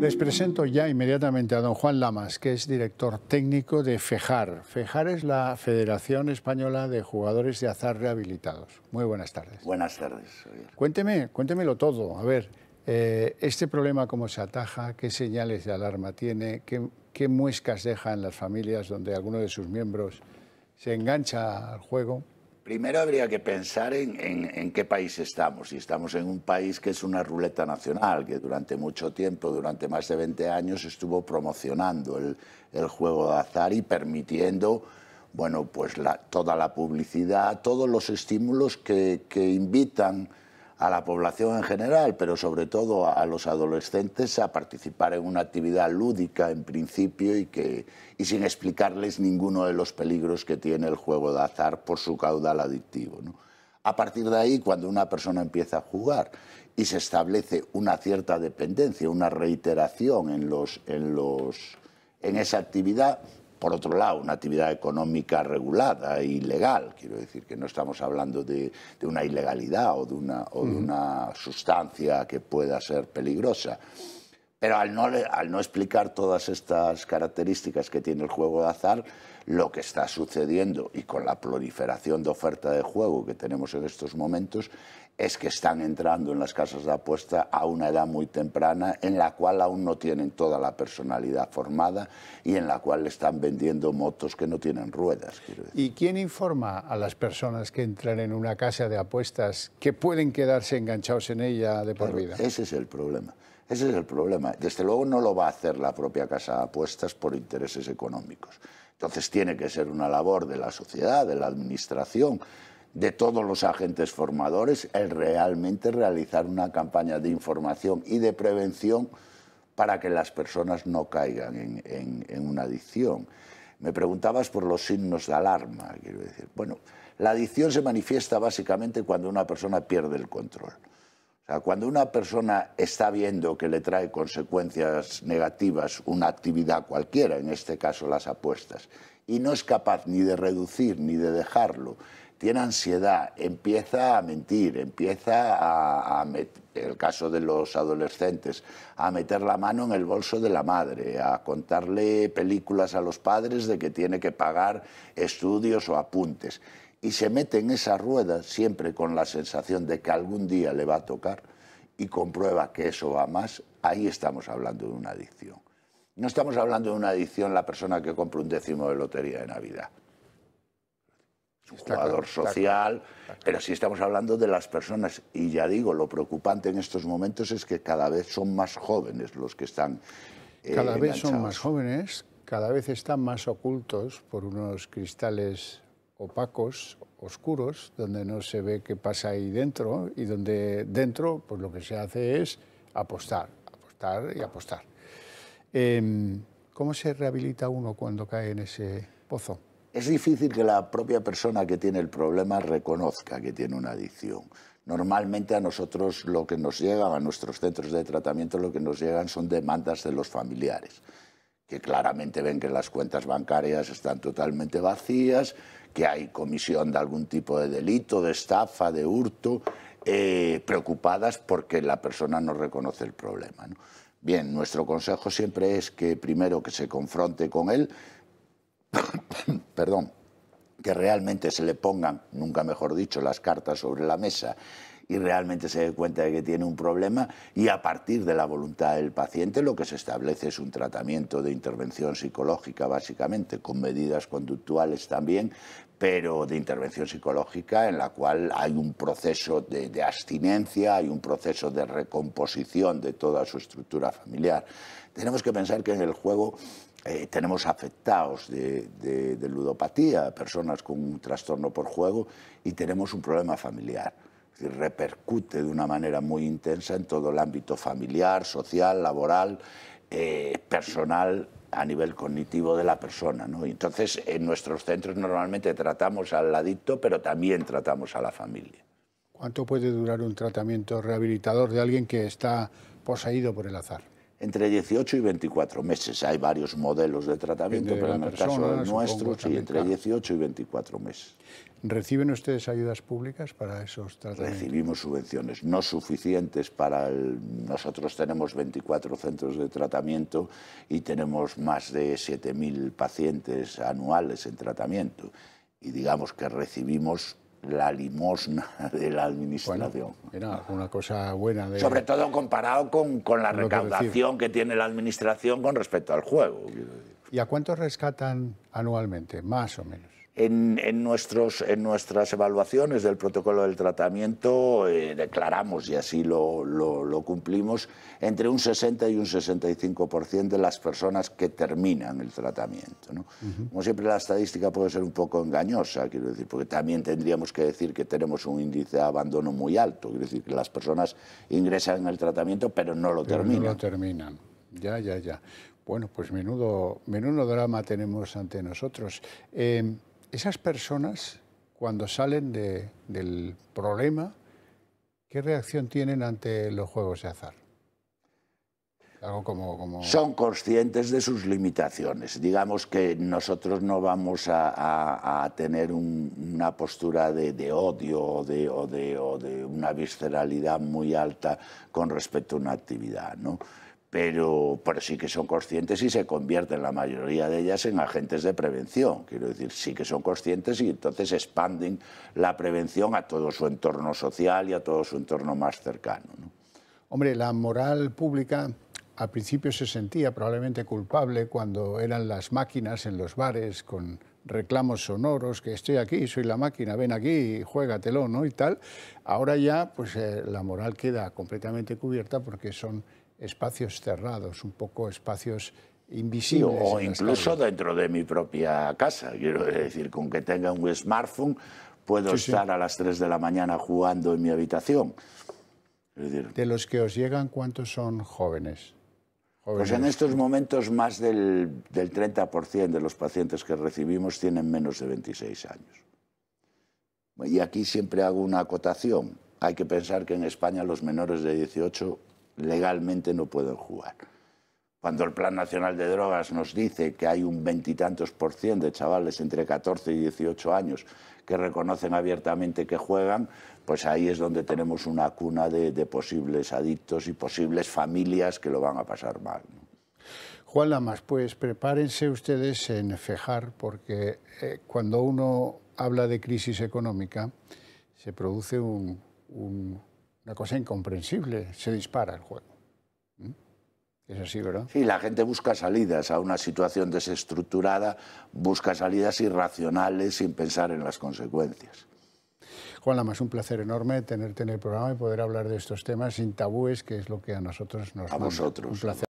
Les presento ya inmediatamente a don Juan Lamas, que es director técnico de FEJAR. FEJAR es la Federación Española de Jugadores de Azar Rehabilitados. Muy buenas tardes. Buenas tardes. Cuénteme, cuéntemelo todo. A ver, eh, este problema cómo se ataja, qué señales de alarma tiene, qué, qué muescas deja en las familias donde alguno de sus miembros se engancha al juego. Primero habría que pensar en, en, qué país estamos. Si estamos en un país que es una ruleta nacional, que durante mucho tiempo, durante más de 20 años, estuvo promocionando el, el juego de azar y permitiendo bueno, pues la, toda la publicidad, todos los estímulos que, que invitan a la población en general, pero sobre todo a, los adolescentes a participar en una actividad lúdica en principio y, que, y sin explicarles ninguno de los peligros que tiene el juego de azar por su caudal adictivo. A partir de ahí, cuando una persona empieza a jugar y se establece una cierta dependencia, una reiteración en, los, en, en esa actividad, por otro lado, una actividad económica regulada e ilegal, Quiero decir que no estamos hablando de, una ilegalidad o de una, o de una sustancia que pueda ser peligrosa. Pero al no, explicar todas estas características que tiene el juego de azar, lo que está sucediendo y con la proliferación de oferta de juego que tenemos en estos momentos es que están entrando en las casas de apuesta a una edad muy temprana en la cual aún no tienen toda la personalidad formada y en la cual están vendiendo motos que no tienen ruedas. ¿Y quién informa a las personas que entran en una casa de apuestas que pueden quedarse enganchados en ella de por vida? Ese es el problema. Ese es el problema. Desde luego no lo va a hacer la propia casa de apuestas por intereses económicos. Entonces tiene que ser una labor de la sociedad, de la administración, de todos los agentes formadores, el realmente realizar una campaña de información y de prevención para que las personas no caigan en, una adicción. Me preguntabas por los signos de alarma, quiero decir. Bueno, la adicción se manifiesta básicamente cuando una persona pierde el control cuando una persona está viendo que le trae consecuencias negativas una actividad cualquiera, en este caso las apuestas, y no es capaz ni de reducir ni de dejarlo, tiene ansiedad, empieza a mentir, empieza a, en el caso de los adolescentes, a meter la mano en el bolso de la madre, a contarle películas a los padres de que tiene que pagar estudios o apuntes y se mete en esa rueda siempre con la sensación de que algún día le va a tocar y comprueba que eso va más, ahí estamos hablando de una adicción. No estamos hablando de una adicción la persona que compra un décimo de lotería de Navidad. Es un jugador social, pero sí estamos hablando de las personas. Y ya digo, lo preocupante en estos momentos es que cada vez son más jóvenes los que están. Eh, cada vez son más jóvenes, cada vez están más ocultos por unos cristales opacos, oscuros, donde no se ve qué pasa ahí dentro y donde dentro pues lo que se hace es apostar, apostar y apostar. Em, ¿Cómo se rehabilita uno cuando cae en ese pozo? Es difícil que la propia persona que tiene el problema reconozca que tiene una adicción. Normalmente a nosotros lo que nos llega, a nuestros centros de tratamiento, lo que nos llegan son demandas de los familiares que claramente ven que las cuentas bancarias están totalmente vacías, que hay comisión de algún tipo de delito, de estafa, de hurto, eh, preocupadas porque la persona no reconoce el problema. Bien, nuestro consejo siempre es que primero que se confronte con él, perdón, que realmente se le pongan, nunca mejor dicho, las cartas sobre la mesa y realmente se dé cuenta de que tiene un problema y a partir de la voluntad del paciente lo que se establece es un tratamiento de intervención psicológica básicamente, con medidas conductuales también, pero de intervención psicológica en la cual hay un proceso de, abstinencia, hay un proceso de recomposición de toda su estructura familiar. Tenemos que pensar que en el juego eh, tenemos afectados de ludopatía, personas con un trastorno por juego y tenemos un problema familiar repercute de una manera muy intensa en todo el ámbito familiar, social, laboral, eh, personal, a nivel cognitivo de la persona. entonces, en nuestros centros normalmente tratamos al adicto, pero también tratamos a la familia. ¿Cuánto puede durar un tratamiento rehabilitador de alguien que está poseído por el azar? entre 18 y 24 meses. Hay varios modelos de tratamiento, pero en el caso del nuestro, sí, entre 18 y 24 meses. ¿Reciben ustedes ayudas públicas para esos tratamientos? Recibimos subvenciones no suficientes para Nosotros tenemos 24 centros de tratamiento y tenemos más de 7.000 pacientes anuales en tratamiento. Y digamos que recibimos la limosna de la administración. era una cosa buena. Sobre todo comparado con, la recaudación que, tiene la administración con respecto al juego. ¿Y a cuántos rescatan anualmente, más o menos? En, nuestros, en nuestras evaluaciones del protocolo del tratamiento eh, declaramos, y así lo, lo, cumplimos, entre un 60 y un 65% de las personas que terminan el tratamiento. ¿no? Como siempre, la estadística puede ser un poco engañosa, quiero decir, porque también tendríamos que decir que tenemos un índice de abandono muy alto, quiero decir, que las personas ingresan en el tratamiento pero no lo terminan. No terminan. Ya, ya, ya. Bueno, pues menudo, menudo drama tenemos ante nosotros. Em, esas personas, cuando salen del problema, ¿qué reacción tienen ante los juegos de azar? como, Son conscientes de sus limitaciones. Digamos que nosotros no vamos a, tener una postura de, odio o de, de, una visceralidad muy alta con respecto a una actividad. ¿no? pero, sí que son conscientes y se convierten la mayoría de ellas en agentes de prevención. Quiero decir, sí que son conscientes y entonces expanden la prevención a todo su entorno social y a todo su entorno más cercano. Hombre, la moral pública al principio se sentía probablemente culpable cuando eran las máquinas en los bares con reclamos sonoros, que estoy aquí, soy la máquina, ven aquí, juégatelo, ¿no? Y tal. Ahora ya, pues eh, la moral queda completamente cubierta porque son espacios cerrados, un poco espacios invisibles. o incluso dentro de mi propia casa, quiero decir, con que tenga un smartphone puedo estar a las 3 de la mañana jugando en mi habitación. de los que os llegan, ¿cuántos son jóvenes? Pues en estos momentos más del, del 30% de los pacientes que recibimos tienen menos de 26 años. Y aquí siempre hago una acotación. Hay que pensar que en España los menores de 18 legalmente no pueden jugar. Cuando el Plan Nacional de Drogas nos dice que hay un veintitantos por ciento de chavales entre 14 y 18 años que reconocen abiertamente que juegan, pues ahí es donde tenemos una cuna de, posibles adictos y posibles familias que lo van a pasar mal. Juan Lamas, pues prepárense ustedes en fejar, porque eh, cuando uno habla de crisis económica, se produce un una cosa incomprensible, se dispara el juego. ¿Mm? Es así, ¿verdad? Sí, la gente busca salidas a una situación desestructurada, busca salidas irracionales sin pensar en las consecuencias. Juan Lamas, un placer enorme tenerte en el programa y poder hablar de estos temas sin tabúes, que es lo que a nosotros nos... A vosotros.